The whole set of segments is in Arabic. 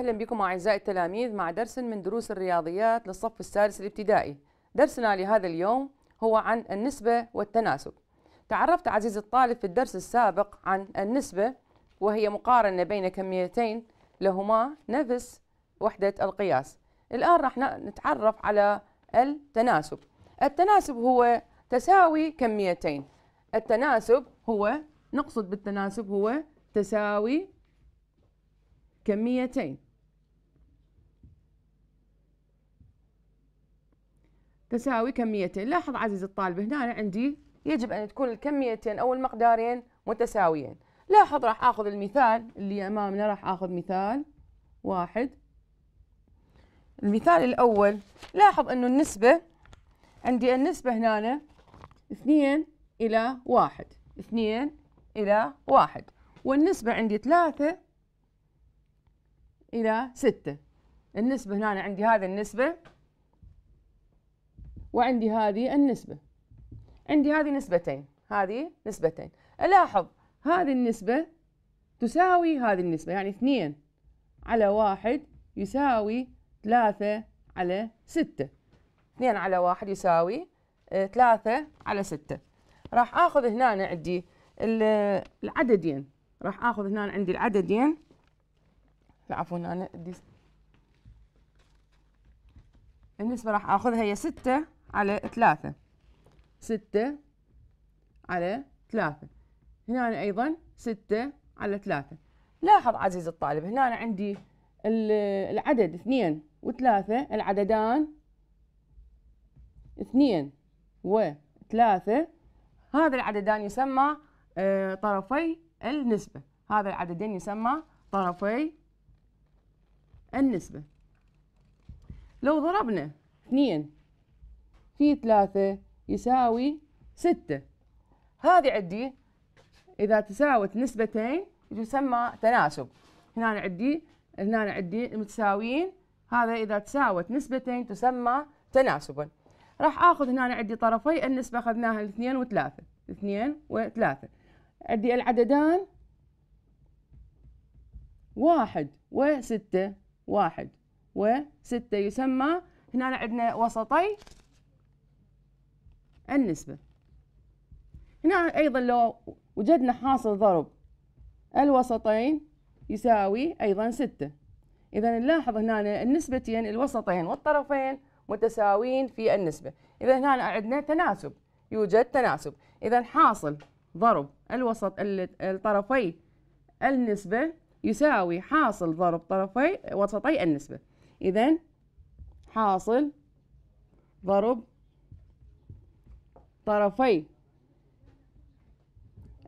أهلا بكم أعزائي التلاميذ مع درس من دروس الرياضيات للصف السادس الابتدائي درسنا لهذا اليوم هو عن النسبة والتناسب تعرفت عزيزي الطالب في الدرس السابق عن النسبة وهي مقارنة بين كميتين لهما نفس وحدة القياس الآن راح نتعرف على التناسب التناسب هو تساوي كميتين التناسب هو نقصد بالتناسب هو تساوي كميتين تساوي كميتين لاحظ عزيزي الطالب هنا أنا عندي يجب أن تكون الكميتين أو المقدارين متساويين لاحظ راح أخذ المثال اللي أمامنا راح أخذ مثال واحد المثال الأول لاحظ أنه النسبة عندي النسبة هنا اثنين إلى واحد اثنين إلى واحد والنسبة عندي ثلاثة إلى ستة النسبة هنا عندي هذه النسبة وعندي هذه النسبة عندي هذه نسبتين هذه نسبتين ألاحظ هذه النسبة تساوي هذه النسبة يعني اثنين على واحد يساوي ثلاثة على ستة اثنين على واحد يساوي آه، ثلاثة على ستة راح آخذ هنا عندي العددين راح آخذ هنا عندي العددين عفوا أنا النسبة راح آخذها هي ستة على ثلاثة ستة على ثلاثة هنا أنا أيضا ستة على ثلاثة لاحظ عزيزي الطالب هنا أنا عندي العدد اثنين وثلاثة العددان اثنين وثلاثة هذا العددان يسمى آه، طرفي النسبة هذا العددين يسمى طرفي النسبة لو ضربنا اثنين في ثلاثة يساوي ستة هذه عندي إذا تساوت نسبتين يسمى تناسب هنا عندي هنا عندي متساويين هذا إذا تساوت نسبتين تسمى تناسبا راح آخذ هنا عندي طرفي النسبة أخذناها الاثنين وثلاثة اثنين وثلاثة عندي العددان واحد وستة واحد وستة يسمى هنا عندنا وسطي النسبة هنا أيضا لو وجدنا حاصل ضرب الوسطين يساوي أيضا ستة إذا نلاحظ هنا النسبتين الوسطين والطرفين متساويين في النسبة إذا هنا عندنا تناسب يوجد تناسب إذا حاصل ضرب الوسط الطرفي النسبة يساوي حاصل ضرب طرفي وسطي النسبة إذا حاصل ضرب طرفي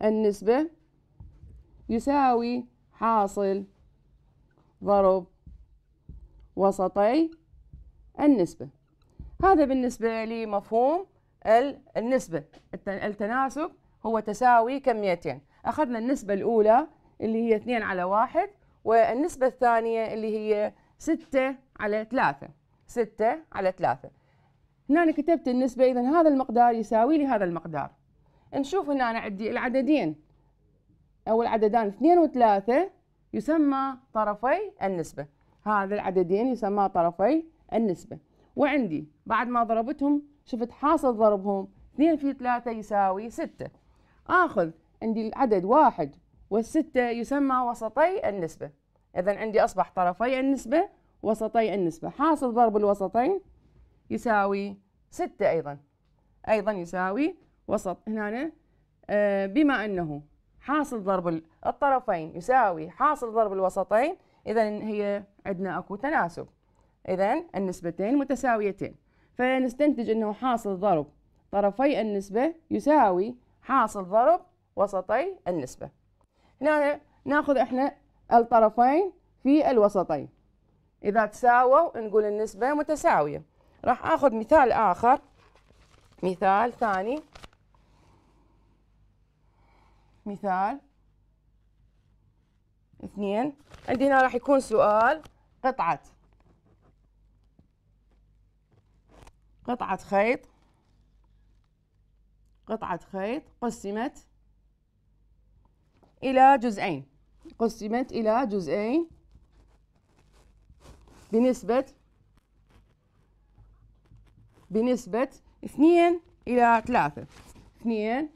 النسبة يساوي حاصل ضرب وسطي النسبة هذا بالنسبة لمفهوم النسبة التناسب هو تساوي كميتين أخذنا النسبة الأولى اللي هي 2 على 1 والنسبة الثانية اللي هي 6 على 3 6 على 3 هنا أنا كتبت النسبة إذا هذا المقدار يساوي لي هذا المقدار نشوف هنا أنا عندي العددين أو العددان اثنين وثلاثة يسمى طرفي النسبة هذا العددين يسمى طرفي النسبة وعندي بعد ما ضربتهم شفت حاصل ضربهم اثنين في ثلاثة يساوي ستة. آخذ عندي العدد واحد والستة يسمى وسطي النسبة إذا عندي أصبح طرفي النسبة وسطي النسبة حاصل ضرب الوسطين يساوي ستة أيضا أيضا يساوي وسط هنا آه، بما أنه حاصل ضرب الطرفين يساوي حاصل ضرب الوسطين إذا هي عندنا أكو تناسب إذا النسبتين متساويتين فنستنتج أنه حاصل ضرب طرفي النسبة يساوي حاصل ضرب وسطي النسبة هنا ناخذ إحنا الطرفين في الوسطين إذا تساووا نقول النسبة متساوية راح اخذ مثال اخر مثال ثاني مثال اثنين عندي هنا راح يكون سؤال قطعة قطعة خيط قطعة خيط قسمت إلى جزئين قسمت إلى جزئين بنسبة بنسبة 2 إلى 3 2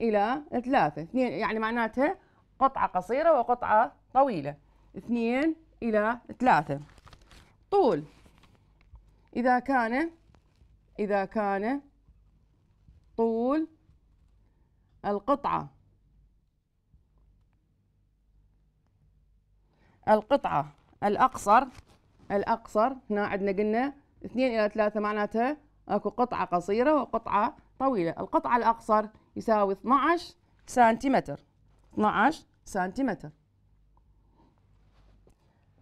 إلى 3 2 يعني معناتها قطعة قصيرة وقطعة طويلة 2 إلى 3 طول إذا كان إذا كان طول القطعة القطعة الأقصر الأقصر هنا عندنا قلنا 2 إلى 3 معناتها اكو قطعه قصيره وقطعه طويله القطعه الاقصر يساوي 12 سنتيمتر 12 سنتيمتر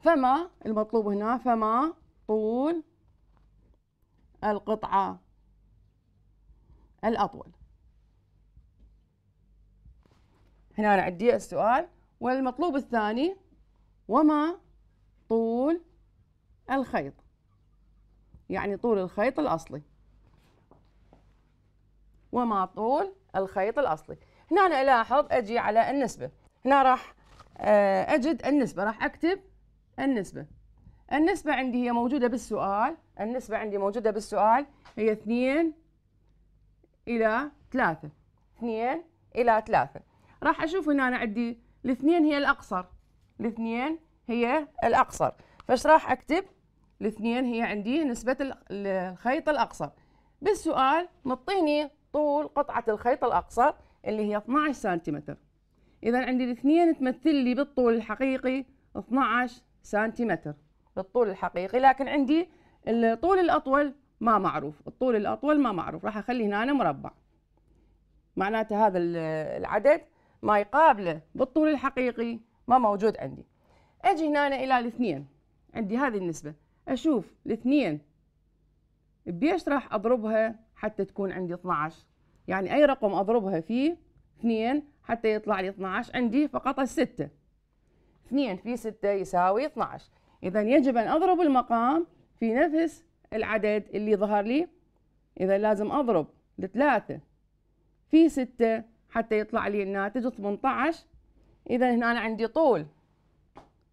فما المطلوب هنا فما طول القطعه الاطول هنا أنا عندي السؤال والمطلوب الثاني وما طول الخيط يعني طول الخيط الأصلي ومع طول الخيط الأصلي هنا أنا ألاحظ أجي على النسبة هنا راح آه، أجد النسبة راح أكتب النسبة النسبة عندي هي موجودة بالسؤال النسبة عندي موجودة بالسؤال هي 2 إلى 3 2 إلى 3 راح أشوف هنا أنا عندي الاثنين هي الأقصر الاثنين هي الأقصر فايش راح أكتب الاثنين هي عندي نسبة الخيط الأقصر بالسؤال مطيني طول قطعة الخيط الأقصر اللي هي 12 سنتيمتر إذا عندي الاثنين تمثل لي بالطول الحقيقي 12 سنتيمتر بالطول الحقيقي لكن عندي الطول الأطول ما معروف الطول الأطول ما معروف راح أخلي هنا أنا مربع معناته هذا العدد ما يقابله بالطول الحقيقي ما موجود عندي أجي هنا أنا إلى الاثنين عندي هذه النسبة أشوف الاثنين بيش راح أضربها حتى تكون عندي 12 يعني أي رقم أضربها فيه 2 حتى يطلع لي 12 عندي فقط 6 2 في 6 يساوي 12 إذا يجب أن أضرب المقام في نفس العدد اللي ظهر لي إذا لازم أضرب 3 في 6 حتى يطلع لي الناتج 18 إذا هنا أنا عندي طول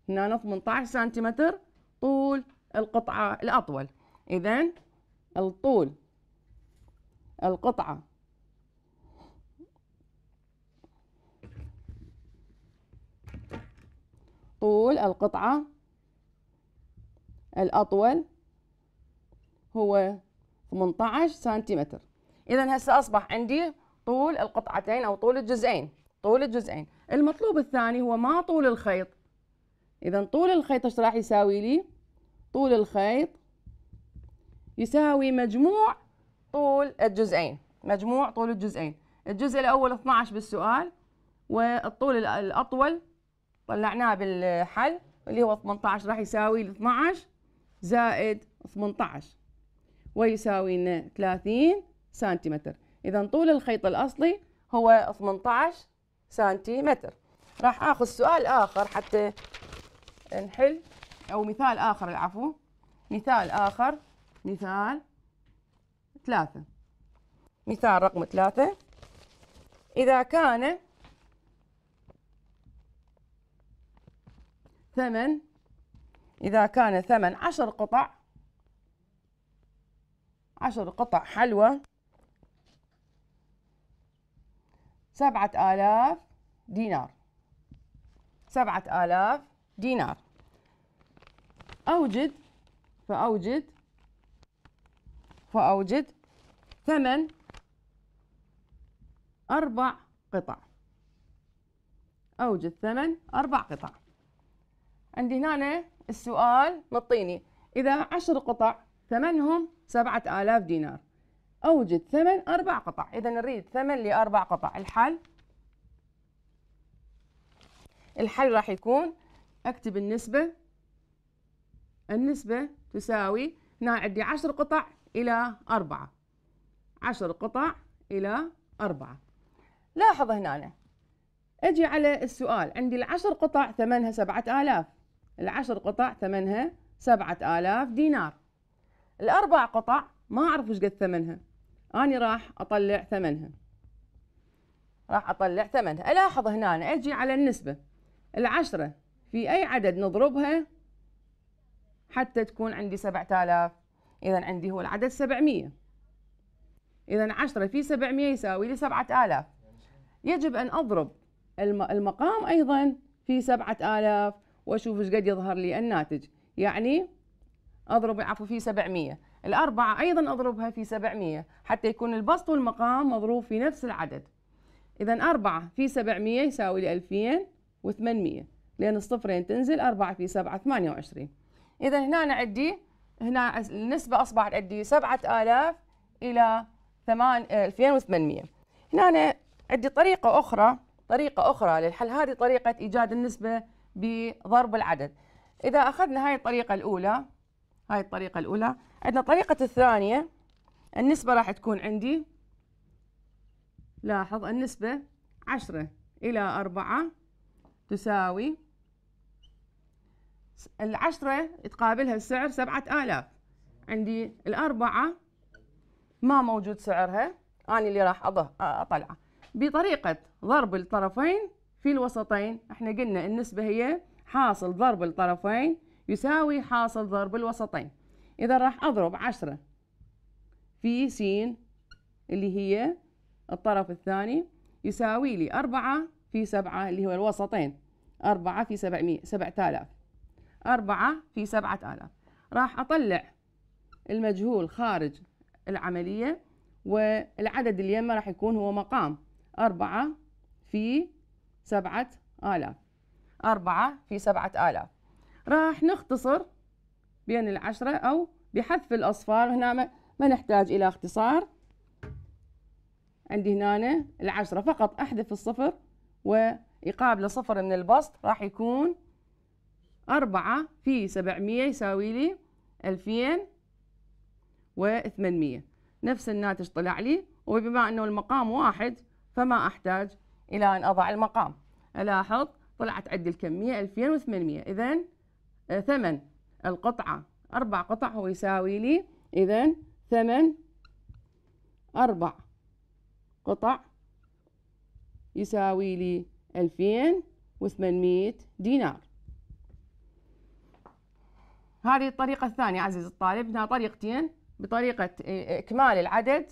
هنا 18 سنتيمتر طول القطعة الأطول إذا الطول القطعة طول القطعة الأطول هو 18 سنتيمتر إذا هسه أصبح عندي طول القطعتين أو طول الجزئين طول الجزئين المطلوب الثاني هو ما طول الخيط إذا طول الخيط ايش راح يساوي لي؟ طول الخيط يساوي مجموع طول الجزئين مجموع طول الجزئين الجزء الأول 12 بالسؤال والطول الأطول طلعناه بالحل اللي هو 18 راح يساوي 12 زائد 18 ويساوي لنا 30 سنتيمتر إذا طول الخيط الأصلي هو 18 سنتيمتر راح آخذ سؤال آخر حتى نحل أو مثال آخر العفو مثال آخر مثال ثلاثة مثال رقم ثلاثة إذا كان ثمن إذا كان ثمن عشر قطع عشر قطع حلوى سبعة آلاف دينار سبعة آلاف دينار أوجد فأوجد فأوجد ثمن أربع قطع أوجد ثمن أربع قطع عندي هنا السؤال مطيني إذا عشر قطع ثمنهم سبعة آلاف دينار أوجد ثمن أربع قطع إذا نريد ثمن لأربع قطع الحل الحل راح يكون أكتب النسبة النسبة تساوي هنا عندي عشر قطع إلى أربعة عشر قطع إلى أربعة لاحظ هنا أنا. أجي على السؤال عندي العشر قطع ثمنها سبعة آلاف العشر قطع ثمنها سبعة آلاف دينار الأربع قطع ما أعرف إيش قد ثمنها أنا راح أطلع ثمنها راح أطلع ثمنها ألاحظ هنا أنا. أجي على النسبة العشرة في أي عدد نضربها حتى تكون عندي سبعة آلاف إذا عندي هو العدد 700 إذا 10 في 700 يساوي لي 7000 يجب أن أضرب المقام أيضا في 7000 وأشوف إيش قد يظهر لي الناتج يعني أضرب عفوا في 700 الأربعة أيضا أضربها في 700 حتى يكون البسط والمقام مضروب في نفس العدد إذا 4 في 700 يساوي لي 2800 لأن الصفرين تنزل 4 في 7 28 إذا هنا عندي هنا النسبة أصبحت عندي 7000 إلى 2800 آه، هنا أنا عندي طريقة أخرى طريقة أخرى للحل هذه طريقة إيجاد النسبة بضرب العدد إذا أخذنا هاي الطريقة الأولى هاي الطريقة الأولى عندنا طريقة الثانية النسبة راح تكون عندي لاحظ النسبة 10 إلى 4 تساوي العشرة تقابلها السعر سبعة آلاف عندي الأربعة ما موجود سعرها أنا اللي راح أطلعه بطريقة ضرب الطرفين في الوسطين احنا قلنا النسبة هي حاصل ضرب الطرفين يساوي حاصل ضرب الوسطين إذا راح أضرب عشرة في سين اللي هي الطرف الثاني يساوي لي أربعة في سبعة اللي هو الوسطين أربعة في سبعمية سبعة آلاف أربعة في سبعة آلاف راح أطلع المجهول خارج العملية والعدد اليمة راح يكون هو مقام أربعة في سبعة آلاف أربعة في سبعة آلاف راح نختصر بين العشرة أو بحذف الأصفار هنا ما نحتاج إلى اختصار عندي هنا العشرة فقط أحذف الصفر ويقابله صفر من البسط راح يكون أربعة في سبعمية يساوي لي ألفين وثمانمية نفس الناتج طلع لي وبما أنه المقام واحد فما أحتاج إلى أن أضع المقام ألاحظ طلعت عندي الكمية ألفين وثمانمية إذن آه، ثمن القطعة أربع قطع هو يساوي لي إذن ثمن أربع قطع يساوي لي ألفين وثمانمية دينار هذه الطريقة الثانية عزيزي الطالب هنا طريقتين بطريقة إيه، إيه، إكمال العدد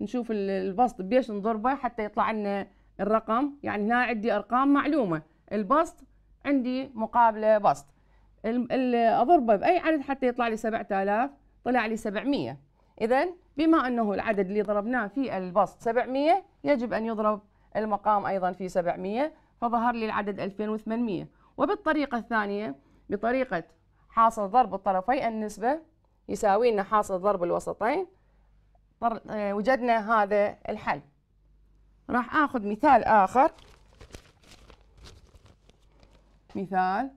نشوف البسط بيش نضربه حتى يطلع لنا الرقم يعني هنا عندي أرقام معلومة البسط عندي مقابلة بسط أضربه بأي عدد حتى يطلع لي 7000 طلع لي 700 إذا بما أنه العدد اللي ضربناه في البسط 700 يجب أن يضرب المقام أيضا في 700 فظهر لي العدد 2800 وبالطريقة الثانية بطريقة حاصل ضرب الطرفين النسبة يساوي لنا حاصل ضرب الوسطين آه، وجدنا هذا الحل راح اخذ مثال اخر مثال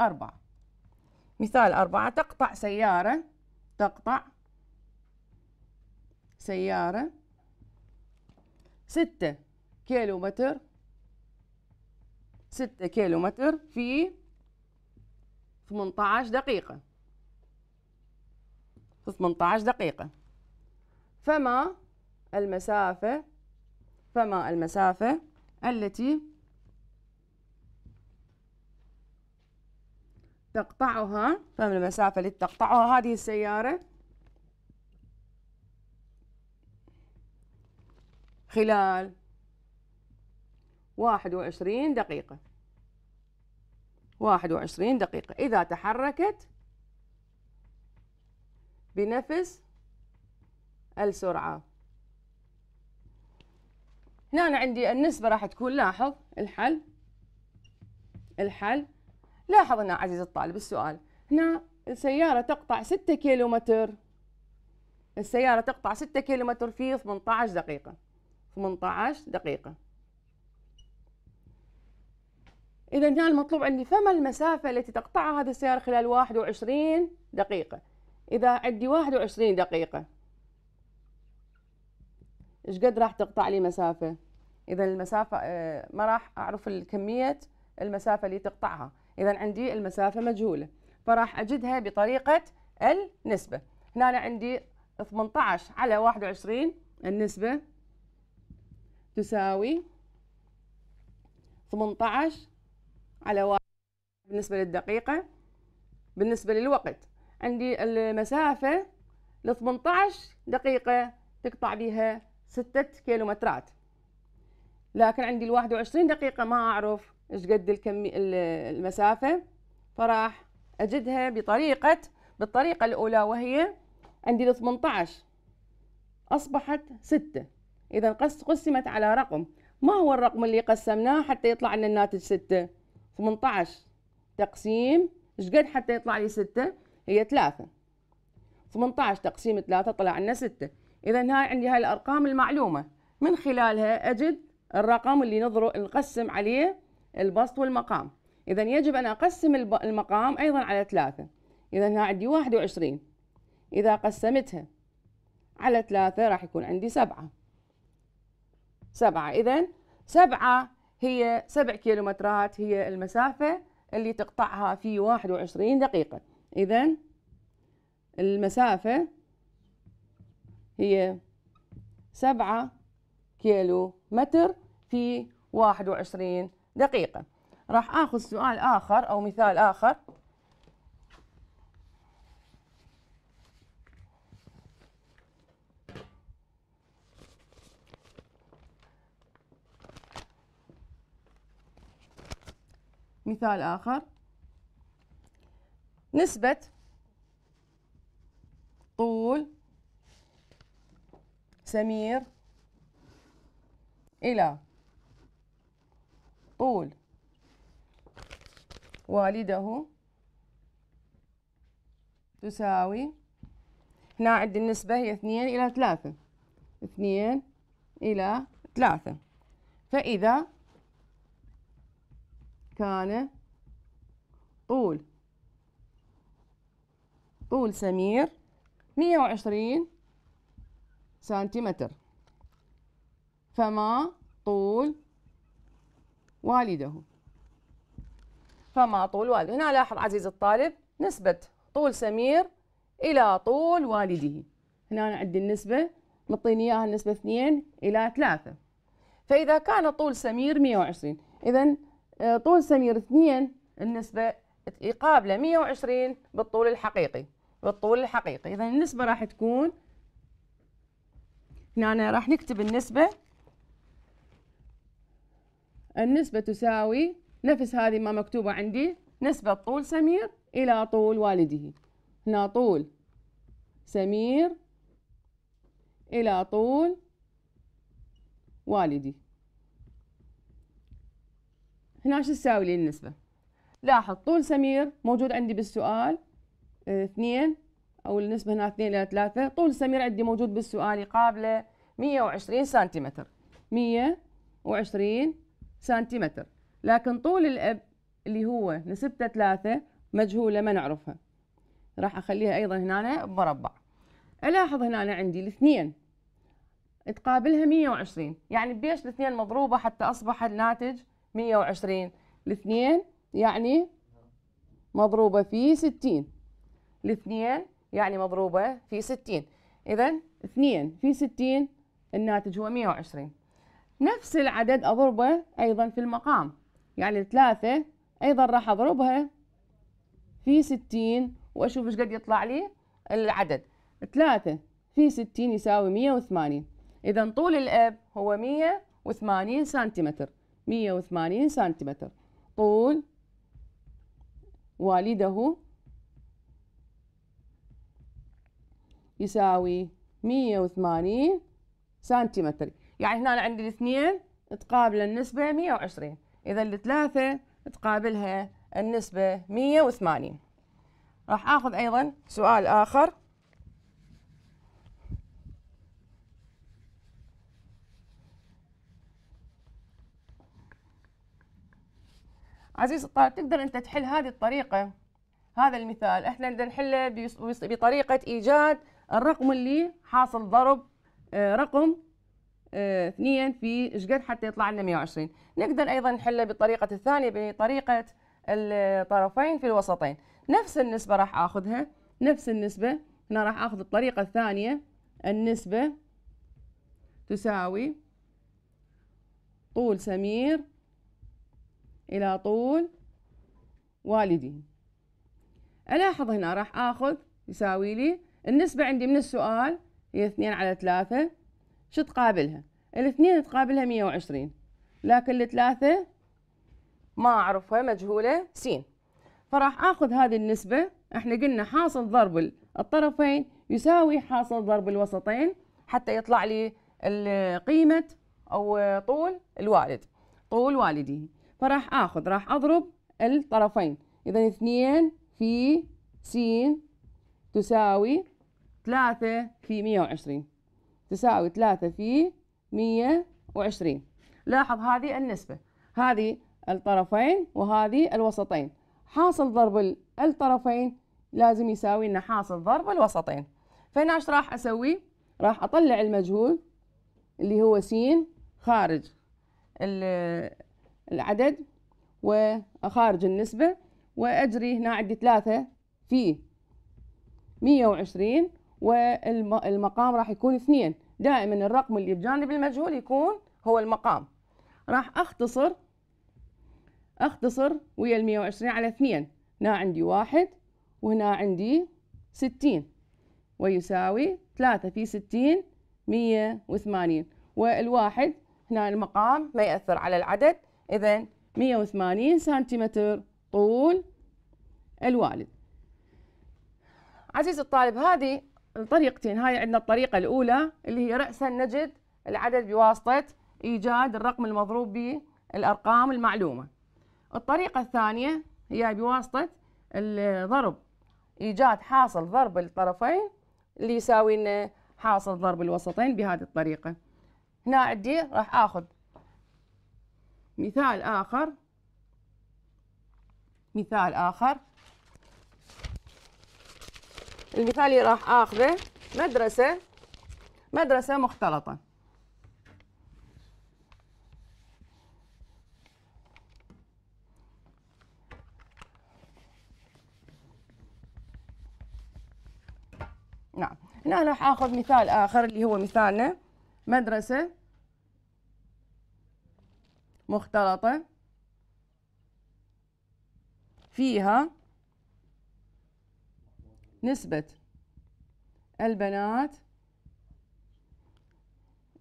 أربعة مثال أربعة تقطع سيارة تقطع سيارة ستة كيلو متر ستة كيلو متر في 18 دقيقة 18 دقيقة فما المسافة فما المسافة التي تقطعها فما المسافة التي تقطعها هذه السيارة خلال 21 دقيقة 21 دقيقة إذا تحركت بنفس السرعة هنا أنا عندي النسبة راح تكون لاحظ الحل الحل لاحظ هنا عزيزي الطالب السؤال هنا السيارة تقطع 6 كيلومتر السيارة تقطع 6 كيلومتر في 18 دقيقة 18 دقيقة إذا هنا المطلوب عندي فما المسافة التي تقطعها هذه السيارة خلال 21 دقيقة إذا عندي 21 دقيقة إيش قد راح تقطع لي مسافة إذا المسافة آه، ما راح أعرف الكمية المسافة اللي تقطعها إذا عندي المسافة مجهولة فراح أجدها بطريقة النسبة هنا أنا عندي 18 على 21 النسبة تساوي 18 على واحد بالنسبة للدقيقة بالنسبة للوقت عندي المسافة ل 18 دقيقة تقطع بها ستة كيلومترات لكن عندي ال 21 دقيقة ما أعرف إيش قد الكمي المسافة فراح أجدها بطريقة بالطريقة الأولى وهي عندي ال 18 أصبحت 6 إذا قسمت على رقم ما هو الرقم اللي قسمناه حتى يطلع لنا الناتج 6 18 تقسيم ايش قد حتى يطلع لي 6 هي 3 18 تقسيم 3 طلع لنا 6 اذا هاي عندي هاي الارقام المعلومه من خلالها اجد الرقم اللي نقسم عليه البسط والمقام اذا يجب ان اقسم المقام ايضا على 3 اذا هاي عندي 21 اذا قسمتها على 3 راح يكون عندي 7 7 اذا 7 هي سبع كيلومترات هي المسافة اللي تقطعها في واحد وعشرين دقيقة إذا المسافة هي سبعة كيلو متر في واحد وعشرين دقيقة راح أخذ سؤال آخر أو مثال آخر مثال آخر نسبة طول سمير إلى طول والده تساوي هنا عندي النسبة هي اثنين إلى ثلاثة اثنين إلى ثلاثة فإذا كان طول طول سمير مية وعشرين سنتيمتر فما طول والده فما طول والده هنا لاحظ عزيزي الطالب نسبة طول سمير إلى طول والده هنا أنا عندي النسبة مطيني إياها النسبة 2 إلى 3 فإذا كان طول سمير 120 إذا آه، طول سمير 2 النسبة يقابله 120 بالطول الحقيقي بالطول الحقيقي إذا النسبة راح تكون هنا أنا راح نكتب النسبة النسبة تساوي نفس هذه ما مكتوبة عندي نسبة طول سمير إلى طول والده هنا طول سمير إلى طول والدي 12 تساوي لي النسبة لاحظ طول سمير موجود عندي بالسؤال آه، اثنين أو النسبة هنا اثنين إلى ثلاثة طول سمير عندي موجود بالسؤال يقابله 120 سنتيمتر 120 سنتيمتر لكن طول الأب اللي هو نسبته ثلاثة مجهولة ما نعرفها راح أخليها أيضا هنا بمربع ألاحظ هنا عندي الاثنين تقابلها 120 يعني بيش الاثنين مضروبة حتى أصبح الناتج 120 الاثنين يعني مضروبة في 60 الاثنين يعني مضروبة في 60 إذا 2 في 60 الناتج هو 120 نفس العدد أضربه أيضا في المقام يعني الثلاثة أيضا راح أضربها في 60 وأشوف إيش قد يطلع لي العدد 3 في 60 يساوي 180 إذا طول الأب هو 180 سنتيمتر 180 سنتيمتر طول والده يساوي 180 سنتيمتر يعني هنا عندي الاثنين تقابل النسبة 120 إذا الثلاثة تقابلها النسبة 180 راح آخذ أيضا سؤال آخر عزيز الطالب تقدر أنت تحل هذه الطريقة هذا المثال احنا بدنا نحله بطريقة إيجاد الرقم اللي حاصل ضرب آه، رقم آه، اثنين في ايش قد حتى يطلع لنا 120 نقدر أيضا نحله بالطريقة الثانية بطريقة الطرفين في الوسطين نفس النسبة راح آخذها نفس النسبة هنا راح آخذ الطريقة الثانية النسبة تساوي طول سمير إلى طول والدي ألاحظ هنا راح آخذ يساوي لي النسبة عندي من السؤال هي اثنين على ثلاثة شو تقابلها الاثنين تقابلها مية وعشرين لكن الثلاثة ما أعرفها مجهولة سين فراح آخذ هذه النسبة احنا قلنا حاصل ضرب الطرفين يساوي حاصل ضرب الوسطين حتى يطلع لي قيمة أو طول الوالد طول والدي فراح اخذ راح اضرب الطرفين اذا اثنين في س تساوي ثلاثة في مية وعشرين تساوي ثلاثة في مية وعشرين لاحظ هذه النسبة هذه الطرفين وهذه الوسطين حاصل ضرب الطرفين لازم يساوي لنا حاصل ضرب الوسطين فهنا ايش راح اسوي راح اطلع المجهول اللي هو س خارج العدد وأخارج النسبة وأجري هنا عندي ثلاثة في مية وعشرين والمقام راح يكون اثنين دائما الرقم اللي بجانب المجهول يكون هو المقام راح أختصر أختصر ويا المية وعشرين على اثنين هنا عندي واحد وهنا عندي ستين ويساوي ثلاثة في ستين مية وثمانين والواحد هنا المقام ما يأثر على العدد إذا 180 سنتيمتر طول الوالد عزيزي الطالب هذه الطريقتين هاي عندنا الطريقة الأولى اللي هي رأسا نجد العدد بواسطة إيجاد الرقم المضروب بالأرقام المعلومة الطريقة الثانية هي بواسطة الضرب إيجاد حاصل ضرب الطرفين اللي يساوي لنا حاصل ضرب الوسطين بهذه الطريقة هنا عندي راح آخذ مثال آخر مثال آخر المثال اللي راح آخذه مدرسة مدرسة مختلطة نعم هنا راح آخذ مثال آخر اللي هو مثالنا مدرسة مختلطة فيها نسبة البنات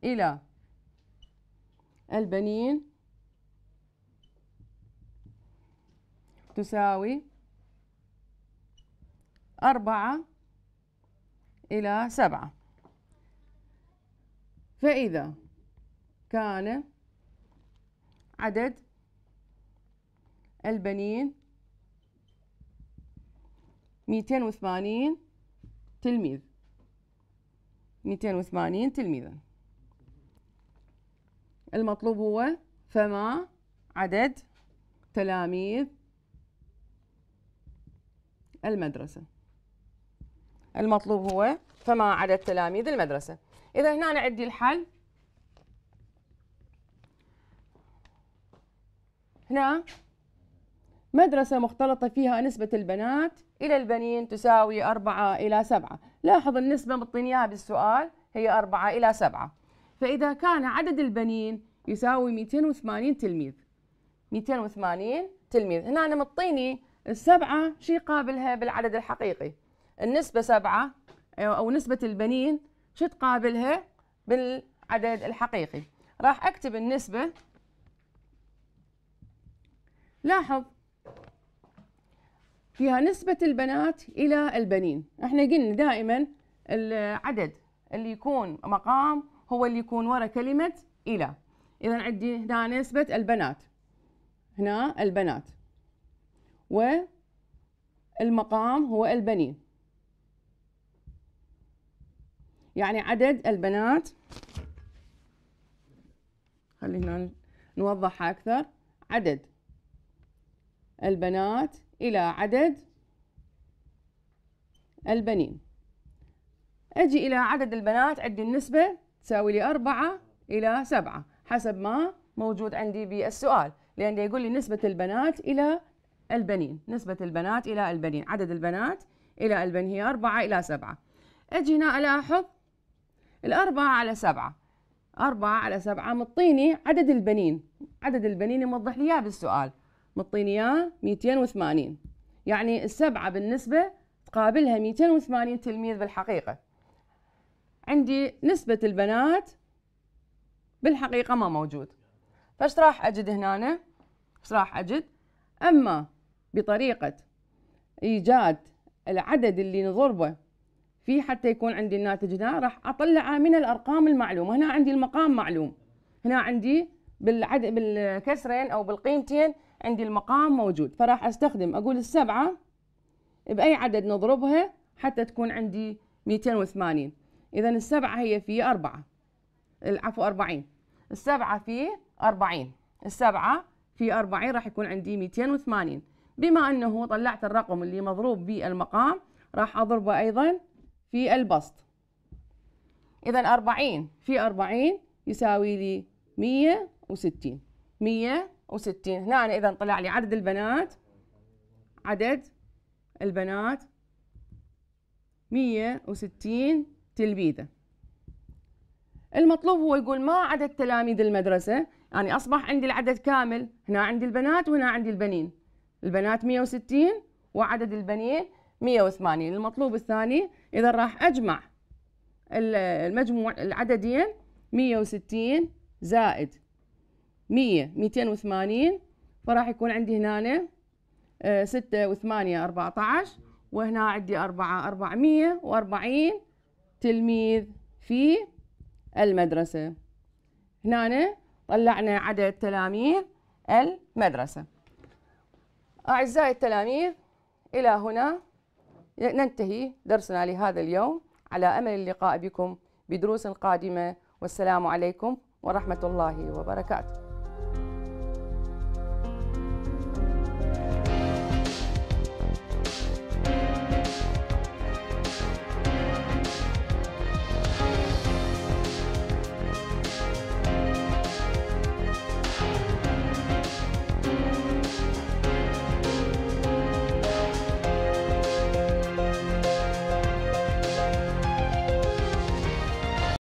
إلى البنين تساوي أربعة إلى سبعة فإذا كان عدد البنين 280 تلميذ 280 تلميذا المطلوب هو فما عدد تلاميذ المدرسة المطلوب هو فما عدد تلاميذ المدرسة إذا هنا عندي الحل هنا نعم. مدرسة مختلطة فيها نسبة البنات إلى البنين تساوي أربعة إلى سبعة لاحظ النسبة مطلنيها بالسؤال هي أربعة إلى سبعة فإذا كان عدد البنين يساوي 280 تلميذ 280 تلميذ هنا أنا مطيني السبعة شي قابلها بالعدد الحقيقي النسبة سبعة أو نسبة البنين شو تقابلها بالعدد الحقيقي راح أكتب النسبة لاحظ فيها نسبة البنات إلى البنين احنا قلنا دائما العدد اللي يكون مقام هو اللي يكون ورا كلمة إلى إذا عندي هنا نسبة البنات هنا البنات والمقام هو البنين يعني عدد البنات خلينا نوضحها أكثر عدد البنات إلى عدد البنين أجي إلى عدد البنات عندي النسبة تساوي لي أربعة إلى سبعة حسب ما موجود عندي بالسؤال لأن يقول لي نسبة البنات إلى البنين نسبة البنات إلى البنين عدد البنات إلى البنين هي أربعة إلى سبعة أجي هنا ألاحظ الأربعة على سبعة أربعة على سبعة مطيني عدد البنين عدد البنين موضح لي بالسؤال مطيني اياه 280 يعني السبعة بالنسبة تقابلها 280 تلميذ بالحقيقة عندي نسبة البنات بالحقيقة ما موجود فاش راح أجد هنا ايش راح أجد أما بطريقة إيجاد العدد اللي نضربه في حتى يكون عندي الناتج هنا راح أطلعه من الأرقام المعلومة هنا عندي المقام معلوم هنا عندي بالعدد بالكسرين أو بالقيمتين عندي المقام موجود فراح استخدم اقول السبعه باي عدد نضربها حتى تكون عندي 280 اذا السبعه هي في أربعة العفو 40 السبعه في 40 السبعه في 40 راح يكون عندي 280 بما انه طلعت الرقم اللي مضروب به المقام راح اضربه ايضا في البسط اذا 40 في 40 يساوي لي 160 100 وستين هنا أنا إذا طلع لي عدد البنات عدد البنات مية وستين تلميذة المطلوب هو يقول ما عدد تلاميذ المدرسة يعني أصبح عندي العدد كامل هنا عندي البنات وهنا عندي البنين البنات مية وستين وعدد البنين مية وثمانين المطلوب الثاني إذا راح أجمع المجموع العددين مية وستين زائد 100 280 فراح يكون عندي هنا 6 و8 14 وهنا عندي 4 440 تلميذ في المدرسة هنا طلعنا عدد تلاميذ المدرسة أعزائي التلاميذ إلى هنا ننتهي درسنا لهذا اليوم على أمل اللقاء بكم بدروس قادمة والسلام عليكم ورحمة الله وبركاته